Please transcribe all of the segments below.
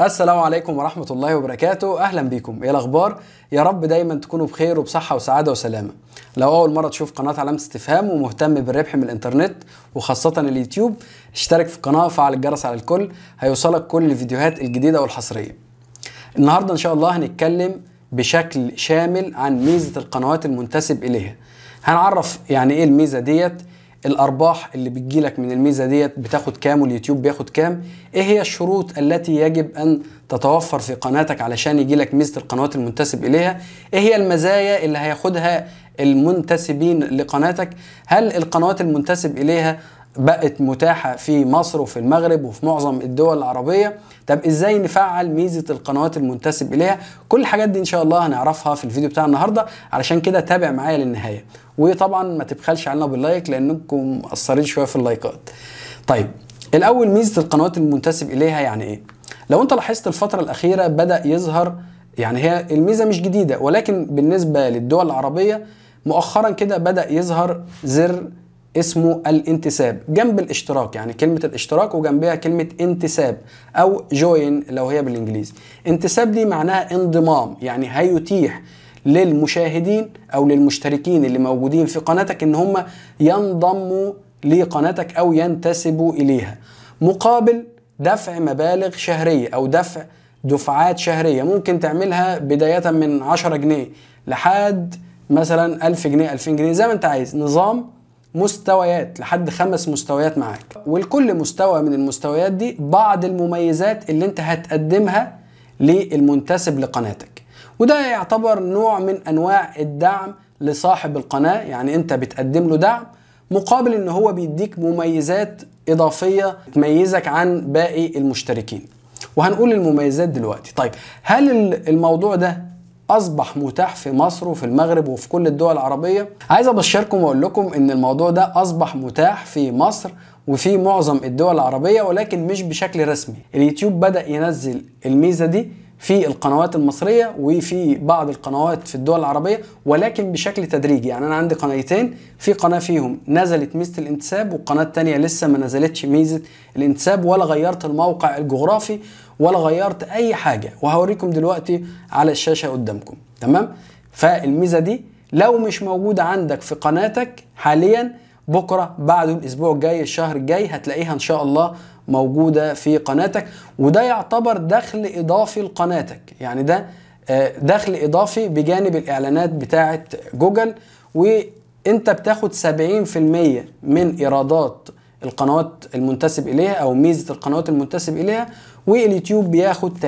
السلام عليكم ورحمة الله وبركاته أهلا بيكم إيه الأخبار؟ يا رب دايما تكونوا بخير وبصحة وسعادة وسلامة لو أول مرة تشوف قناة علامة استفهام ومهتم بالربح من الإنترنت وخاصة اليوتيوب اشترك في القناة وفعل الجرس على الكل هيوصلك كل الفيديوهات الجديدة والحصرية النهاردة إن شاء الله هنتكلم بشكل شامل عن ميزة القنوات المنتسب إليها هنعرف يعني إيه الميزة ديت الارباح اللي بتجيلك من الميزه ديت بتاخد كام واليوتيوب بياخد كام ايه هي الشروط التي يجب ان تتوفر في قناتك علشان يجيلك ميزه القنوات المنتسب اليها ايه هي المزايا اللي هياخدها المنتسبين لقناتك هل القنوات المنتسب اليها بقت متاحة في مصر وفي المغرب وفي معظم الدول العربية طب ازاي نفعل ميزة القنوات المنتسب اليها كل الحاجات دي ان شاء الله هنعرفها في الفيديو بتاع النهاردة علشان كده تابع معايا للنهاية وطبعا ما تبخلش علينا باللايك لانكم مقصرين شوية في اللايكات طيب الاول ميزة القنوات المنتسب اليها يعني ايه لو انت لاحظت الفترة الاخيرة بدأ يظهر يعني هي الميزة مش جديدة ولكن بالنسبة للدول العربية مؤخرا كده بدأ يظهر زر اسمه الانتساب جنب الاشتراك يعني كلمة الاشتراك وجنبها كلمة انتساب أو جوين لو هي بالإنجليزي انتساب دي معناها انضمام يعني هيتيح للمشاهدين أو للمشتركين اللي موجودين في قناتك إن هم ينضموا لقناتك أو ينتسبوا إليها مقابل دفع مبالغ شهرية أو دفع دفعات شهرية ممكن تعملها بداية من 10 جنيه لحد مثلا 1000 جنيه 2000 جنيه زي ما انت عايز نظام مستويات لحد خمس مستويات معاك ولكل مستوى من المستويات دي بعض المميزات اللي انت هتقدمها للمنتسب لقناتك وده يعتبر نوع من انواع الدعم لصاحب القناه يعني انت بتقدم له دعم مقابل ان هو بيديك مميزات اضافيه تميزك عن باقي المشتركين وهنقول المميزات دلوقتي طيب هل الموضوع ده اصبح متاح في مصر وفي المغرب وفي كل الدول العربيه عايز ابشركم واقول لكم ان الموضوع ده اصبح متاح في مصر وفي معظم الدول العربيه ولكن مش بشكل رسمي اليوتيوب بدا ينزل الميزه دي في القنوات المصريه وفي بعض القنوات في الدول العربيه ولكن بشكل تدريجي يعني انا عندي قناتين في قناه فيهم نزلت ميزه الانتساب والقناه الثانيه لسه ما نزلتش ميزه الانتساب ولا غيرت الموقع الجغرافي ولا غيرت اي حاجه وهوريكم دلوقتي على الشاشه قدامكم تمام فالميزه دي لو مش موجوده عندك في قناتك حاليا بكره بعده الاسبوع الجاي الشهر الجاي هتلاقيها ان شاء الله موجوده في قناتك وده يعتبر دخل اضافي لقناتك يعني ده آه، دخل اضافي بجانب الاعلانات بتاعه جوجل وانت بتاخد 70% من ايرادات القناة المنتسب إليها أو ميزة القنوات المنتسب إليها واليوتيوب بياخد 30%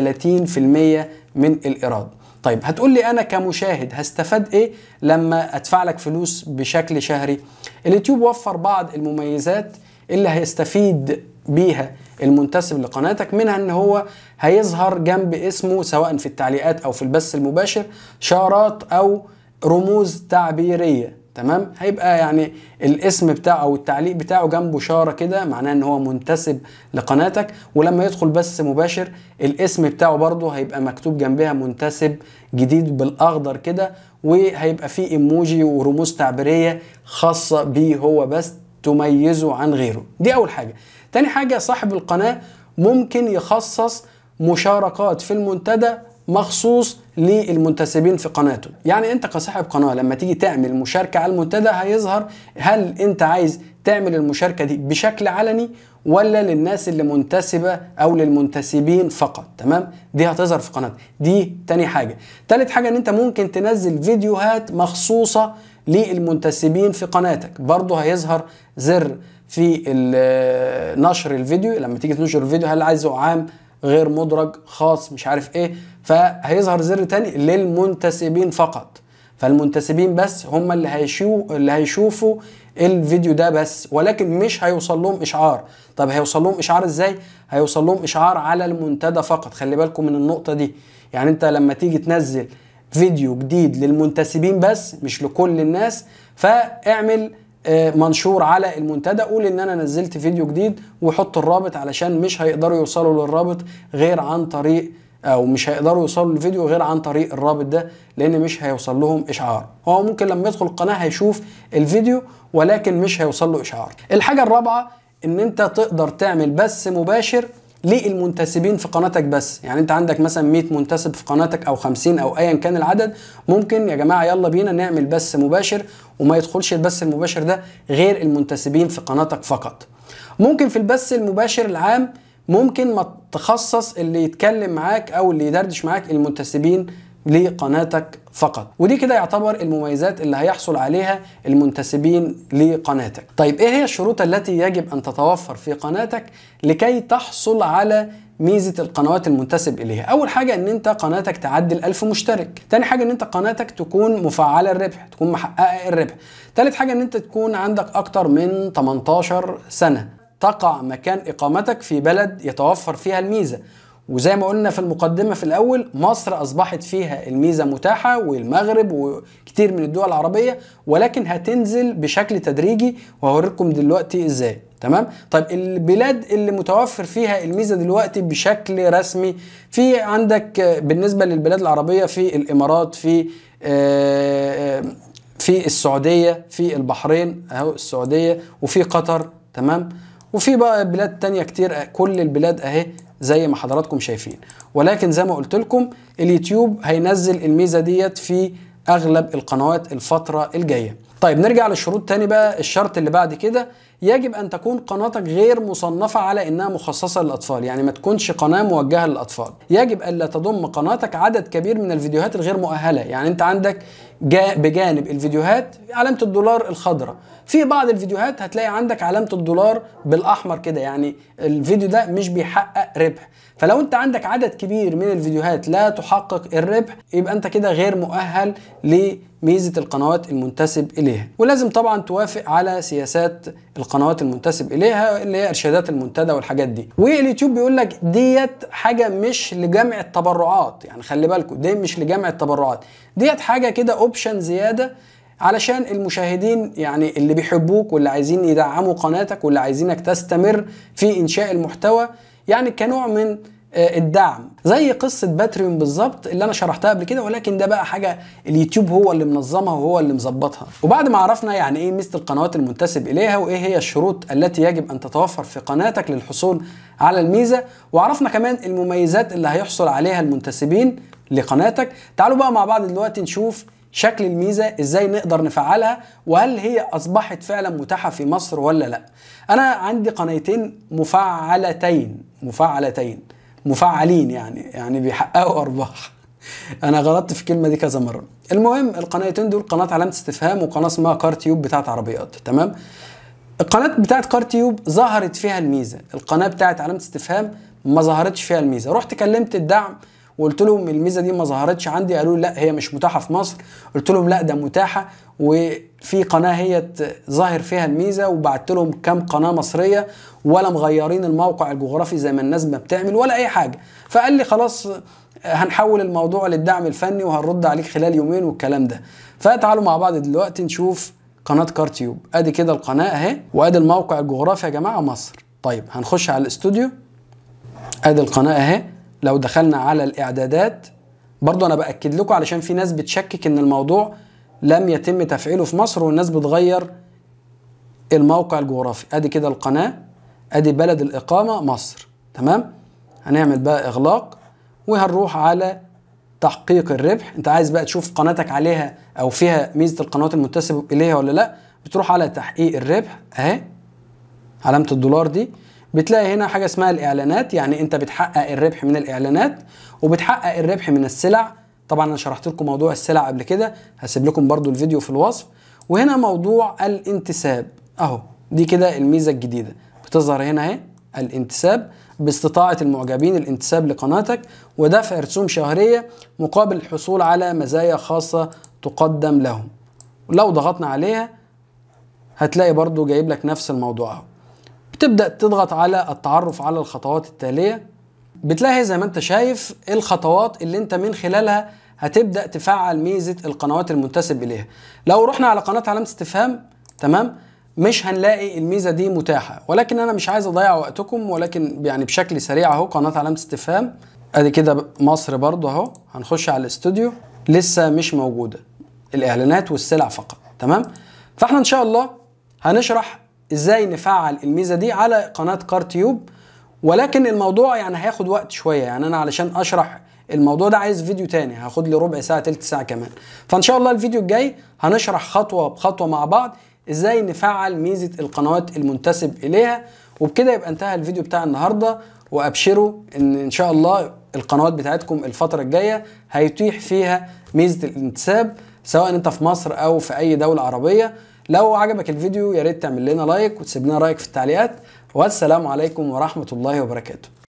من الإيراد طيب هتقول لي أنا كمشاهد هستفاد إيه لما أدفع لك فلوس بشكل شهري اليوتيوب وفر بعض المميزات اللي هيستفيد بيها المنتسب لقناتك منها ان هو هيظهر جنب اسمه سواء في التعليقات او في البث المباشر شارات او رموز تعبيريه تمام هيبقى يعني الاسم بتاعه او التعليق بتاعه جنبه اشاره كده معناه ان هو منتسب لقناتك ولما يدخل بث مباشر الاسم بتاعه برده هيبقى مكتوب جنبها منتسب جديد بالاخضر كده وهيبقى فيه ايموجي ورموز تعبيريه خاصه بيه هو بس تميزه عن غيره دي اول حاجه تاني حاجه صاحب القناه ممكن يخصص مشاركات في المنتدى مخصوص للمنتسبين في قناته يعني انت كصاحب قناه لما تيجي تعمل مشاركه على المنتدى هيظهر هل انت عايز تعمل المشاركه دي بشكل علني ولا للناس اللي منتسبه او للمنتسبين فقط تمام دي هتظهر في قناتك دي تاني حاجه تالت حاجه ان انت ممكن تنزل فيديوهات مخصوصه للمنتسبين في قناتك برضو هيظهر زر في نشر الفيديو لما تيجي تنشر الفيديو هل عايزه عام غير مدرج خاص مش عارف ايه فهيظهر زر تاني للمنتسبين فقط فالمنتسبين بس هم اللي هيشو اللي هيشوفوا الفيديو ده بس ولكن مش هيوصل لهم اشعار طب هيوصل لهم اشعار ازاي هيوصل لهم اشعار على المنتدى فقط خلي بالكم من النقطه دي يعني انت لما تيجي تنزل فيديو جديد للمنتسبين بس مش لكل الناس فاعمل آه، منشور على المنتدى قول ان انا نزلت فيديو جديد وحط الرابط علشان مش هيقدروا يوصلوا للرابط غير عن طريق او مش هيقدروا يوصلوا للفيديو غير عن طريق الرابط ده لان مش هيوصل لهم اشعار هو ممكن لما يدخل القناه هيشوف الفيديو ولكن مش هيوصل له اشعار الحاجه الرابعه ان انت تقدر تعمل بث مباشر للمنتسبين في قناتك بس يعني انت عندك مثلا 100 منتسب في قناتك او 50 او ايا كان العدد ممكن يا جماعه يلا بينا نعمل بث مباشر وما يدخلش البث المباشر ده غير المنتسبين في قناتك فقط ممكن في البث المباشر العام ممكن ما تخصص اللي يتكلم معاك او اللي يدردش معاك المنتسبين لقناتك فقط ودي كده يعتبر المميزات اللي هيحصل عليها المنتسبين لقناتك طيب ايه هي الشروط التي يجب ان تتوفر في قناتك لكي تحصل على ميزة القنوات المنتسب إليها أول حاجة أن أنت قناتك تعدي الألف مشترك تاني حاجة أن أنت قناتك تكون مفعلة الربح تكون محققة الربح تالت حاجة أن أنت تكون عندك أكتر من 18 سنة تقع مكان إقامتك في بلد يتوفر فيها الميزة وزي ما قلنا في المقدمه في الاول مصر اصبحت فيها الميزه متاحه والمغرب وكتير من الدول العربيه ولكن هتنزل بشكل تدريجي وهوريكم دلوقتي ازاي تمام طيب البلاد اللي متوفر فيها الميزه دلوقتي بشكل رسمي في عندك بالنسبه للبلاد العربيه في الامارات في آه، آه، في السعوديه في البحرين اهو السعوديه وفي قطر تمام وفي بقى بلاد تانية كتير كل البلاد اهي زي ما حضراتكم شايفين ولكن زي ما قلت لكم اليوتيوب هينزل الميزه ديت في اغلب القنوات الفتره الجايه طيب نرجع للشروط تاني بقى الشرط اللي بعد كده يجب ان تكون قناتك غير مصنفه على انها مخصصه للاطفال يعني ما تكونش قناه موجهه للاطفال يجب الا تضم قناتك عدد كبير من الفيديوهات الغير مؤهله يعني انت عندك جا بجانب الفيديوهات علامه الدولار الخضراء في بعض الفيديوهات هتلاقي عندك علامه الدولار بالاحمر كده يعني الفيديو ده مش بيحقق ربح فلو انت عندك عدد كبير من الفيديوهات لا تحقق الربح يبقى انت كده غير مؤهل ل ميزه القنوات المنتسب اليها ولازم طبعا توافق على سياسات القنوات المنتسب اليها اللي هي ارشادات المنتدى والحاجات دي واليوتيوب بيقول لك ديت حاجه مش لجمع التبرعات يعني خلي بالكم دي مش لجمع التبرعات ديت حاجه كده اوبشن زياده علشان المشاهدين يعني اللي بيحبوك واللي عايزين يدعموا قناتك واللي عايزينك تستمر في انشاء المحتوى يعني كنوع من آه، الدعم زي قصه باتريون بالظبط اللي انا شرحتها قبل كده ولكن ده بقى حاجه اليوتيوب هو اللي منظمها وهو اللي مظبطها وبعد ما عرفنا يعني ايه مثل القنوات المنتسب اليها وايه هي الشروط التي يجب ان تتوفر في قناتك للحصول على الميزه وعرفنا كمان المميزات اللي هيحصل عليها المنتسبين لقناتك تعالوا بقى مع بعض دلوقتي نشوف شكل الميزة ازاي نقدر نفعلها وهل هي اصبحت فعلا متاحة في مصر ولا لا انا عندي قناتين مفعلتين مفعلتين مفعلين يعني يعني بيحققوا ارباح انا غلطت في الكلمه دي كذا مره المهم القناتين دول قناه علامه استفهام وقناه اسمها كارتيوب بتاعت عربيات تمام القناه بتاعت كارتيوب ظهرت فيها الميزه القناه بتاعت علامه استفهام ما ظهرتش فيها الميزه رحت كلمت الدعم وقلت لهم الميزه دي ما ظهرتش عندي قالوا لي لا هي مش متاحه في مصر قلت لهم لا ده متاحه وفي قناه هي ظاهر فيها الميزه وبعت لهم كام قناه مصريه ولا مغيرين الموقع الجغرافي زي ما الناس ما بتعمل ولا اي حاجه فقال لي خلاص هنحول الموضوع للدعم الفني وهنرد عليك خلال يومين والكلام ده فتعالوا مع بعض دلوقتي نشوف قناه كارتيوب ادي كده القناه اهي وادي الموقع الجغرافي يا جماعه مصر طيب هنخش على الاستوديو ادي القناه اهي لو دخلنا على الاعدادات برضو انا باكد لكم علشان في ناس بتشكك ان الموضوع لم يتم تفعيله في مصر والناس بتغير الموقع الجغرافي ادي كده القناه ادي بلد الاقامه مصر تمام هنعمل بقى اغلاق وهنروح على تحقيق الربح انت عايز بقى تشوف قناتك عليها او فيها ميزه القنوات المنتسب اليها ولا لا بتروح على تحقيق الربح اهي علامه الدولار دي بتلاقي هنا حاجه اسمها الاعلانات يعني انت بتحقق الربح من الاعلانات وبتحقق الربح من السلع طبعا انا شرحت لكم موضوع السلع قبل كده هسيب لكم برضو الفيديو في الوصف وهنا موضوع الانتساب اهو دي كده الميزه الجديده بتظهر هنا اهي الانتساب باستطاعة المعجبين الانتساب لقناتك ودفع رسوم شهرية مقابل الحصول على مزايا خاصة تقدم لهم لو ضغطنا عليها هتلاقي برضو جايب لك نفس الموضوع اهو تبدا تضغط على التعرف على الخطوات التاليه بتلاقي زي ما انت شايف الخطوات اللي انت من خلالها هتبدا تفعل ميزه القنوات المنتسب اليها لو رحنا على قناه علامه استفهام تمام مش هنلاقي الميزه دي متاحه ولكن انا مش عايز اضيع وقتكم ولكن يعني بشكل سريع اهو قناه علامه استفهام ادي كده مصر برضه اهو هنخش على الاستوديو لسه مش موجوده الاعلانات والسلع فقط تمام فاحنا ان شاء الله هنشرح ازاي نفعل الميزه دي على قناه كارتيوب ولكن الموضوع يعني هياخد وقت شويه يعني انا علشان اشرح الموضوع ده عايز فيديو تاني هاخد لي ربع ساعه تلت ساعه كمان فان شاء الله الفيديو الجاي هنشرح خطوه بخطوه مع بعض ازاي نفعل ميزه القنوات المنتسب اليها وبكده يبقى انتهى الفيديو بتاع النهارده وابشروا ان ان شاء الله القنوات بتاعتكم الفتره الجايه هيتيح فيها ميزه الانتساب سواء انت في مصر او في اي دوله عربيه لو عجبك الفيديو يا ريت تعمل لنا لايك وتسيب لنا رايك في التعليقات والسلام عليكم ورحمه الله وبركاته